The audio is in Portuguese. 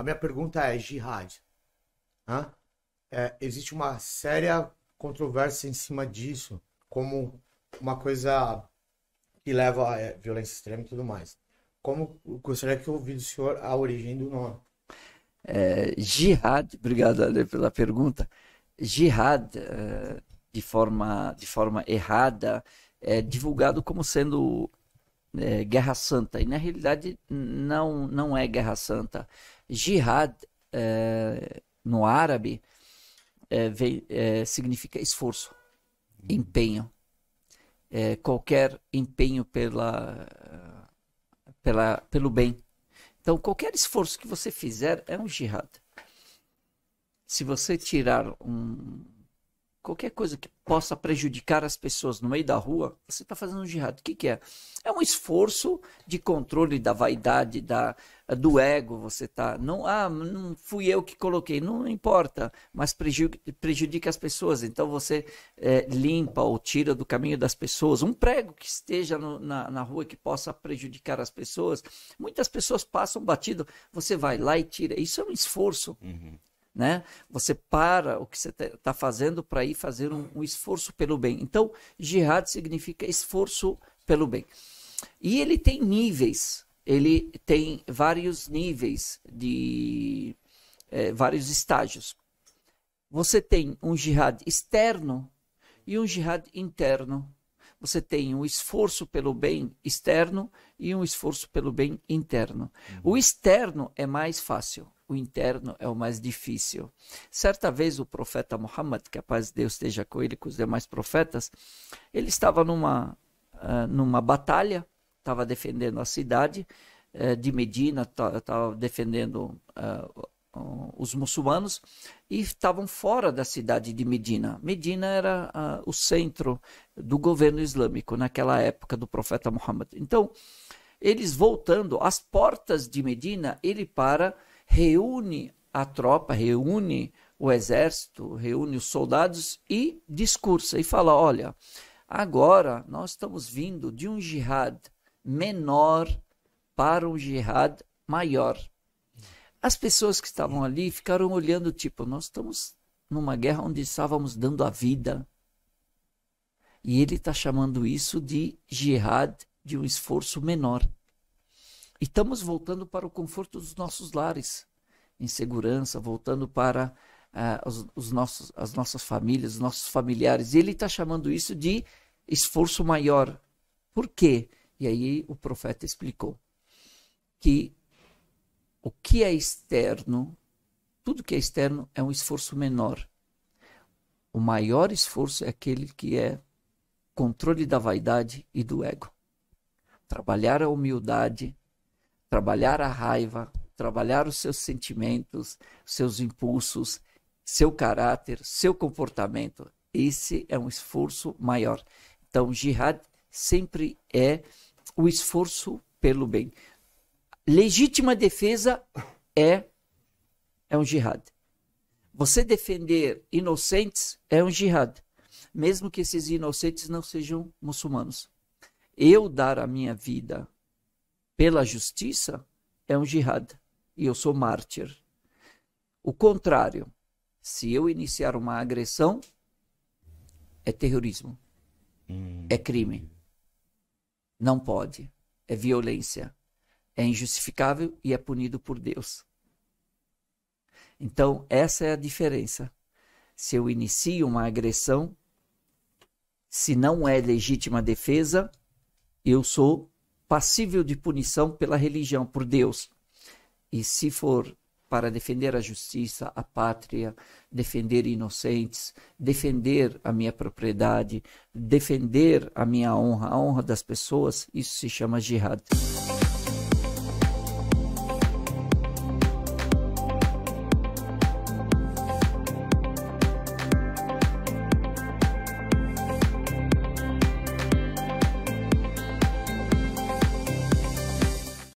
A minha pergunta é: jihad. Hã? É, existe uma séria controvérsia em cima disso, como uma coisa que leva a é, violência extrema e tudo mais. Como gostaria que eu ouvi do senhor a origem do nome? É, jihad, obrigado Ale, pela pergunta. Jihad, é, de, forma, de forma errada, é divulgado como sendo é, Guerra Santa. E na realidade não, não é Guerra Santa. Jihad é, no árabe é, vem, é, significa esforço, uhum. empenho. É, qualquer empenho pela, pela, pelo bem. Então, qualquer esforço que você fizer é um jihad. Se você tirar um, qualquer coisa que possa prejudicar as pessoas no meio da rua, você está fazendo um jihad. O que, que, é? É um esforço de controle da vaidade, da, do ego. Você está. Não, ah, não fui eu que coloquei. Não, não importa, mas prejudica, as pessoas. Então você é, limpa ou tira do caminho das pessoas um prego que esteja no, na, na rua que possa prejudicar as pessoas. Muitas pessoas passam batido. Você vai lá e tira. Isso é um esforço. Uhum né? Você para o que você está fazendo para ir fazer um, um, esforço pelo bem. Então, jihad significa esforço pelo bem. E ele tem níveis, ele tem vários níveis de é, vários estágios. Você tem um jihad externo e um jihad interno. Você tem um esforço pelo bem externo e um esforço pelo bem interno. Uhum. O externo é mais fácil o interno é o mais difícil. Certa vez o profeta Muhammad, que a paz de Deus esteja com ele e com os demais profetas, ele estava numa, numa batalha, estava defendendo a cidade de Medina, estava defendendo os muçulmanos, e estavam fora da cidade de Medina. Medina era o centro do governo islâmico naquela época do profeta Muhammad. Então, eles voltando às portas de Medina, ele para reúne a tropa, reúne o exército, reúne os soldados e discursa e fala: olha, agora nós estamos vindo de um jihad menor para um jihad maior. As pessoas que estavam ali ficaram olhando, tipo, nós estamos numa guerra onde estávamos dando a vida. E ele está chamando isso de jihad, de um esforço menor. E estamos voltando para o conforto dos nossos lares, em segurança, voltando para ah, os, os, nossos, as nossas famílias, os nossos familiares. E ele está chamando isso de esforço maior. Por quê? E aí o profeta explicou que o que é externo, tudo que é externo é um esforço menor. O maior esforço é aquele que é controle da vaidade e do ego. Trabalhar a humildade, trabalhar a raiva, trabalhar os seus sentimentos, seus impulsos, seu caráter, seu comportamento. Esse é um esforço maior. Então, jihad sempre é o esforço pelo bem. Legítima defesa é é um jihad. Você defender inocentes é um jihad, mesmo que esses inocentes não sejam muçulmanos. Eu dar a minha vida pela justiça é um jihad e eu sou mártir. O contrário, se eu iniciar uma agressão, é terrorismo, hum. é crime. Não pode, é violência, é injustificável e é punido por Deus. Então, essa é a diferença. Se eu inicio uma agressão, se não é legítima defesa, eu sou passível de punição pela religião, por Deus. E se for para defender a justiça, a pátria, defender inocentes, defender a minha propriedade, defender a minha honra, a honra das pessoas, isso se chama jihad.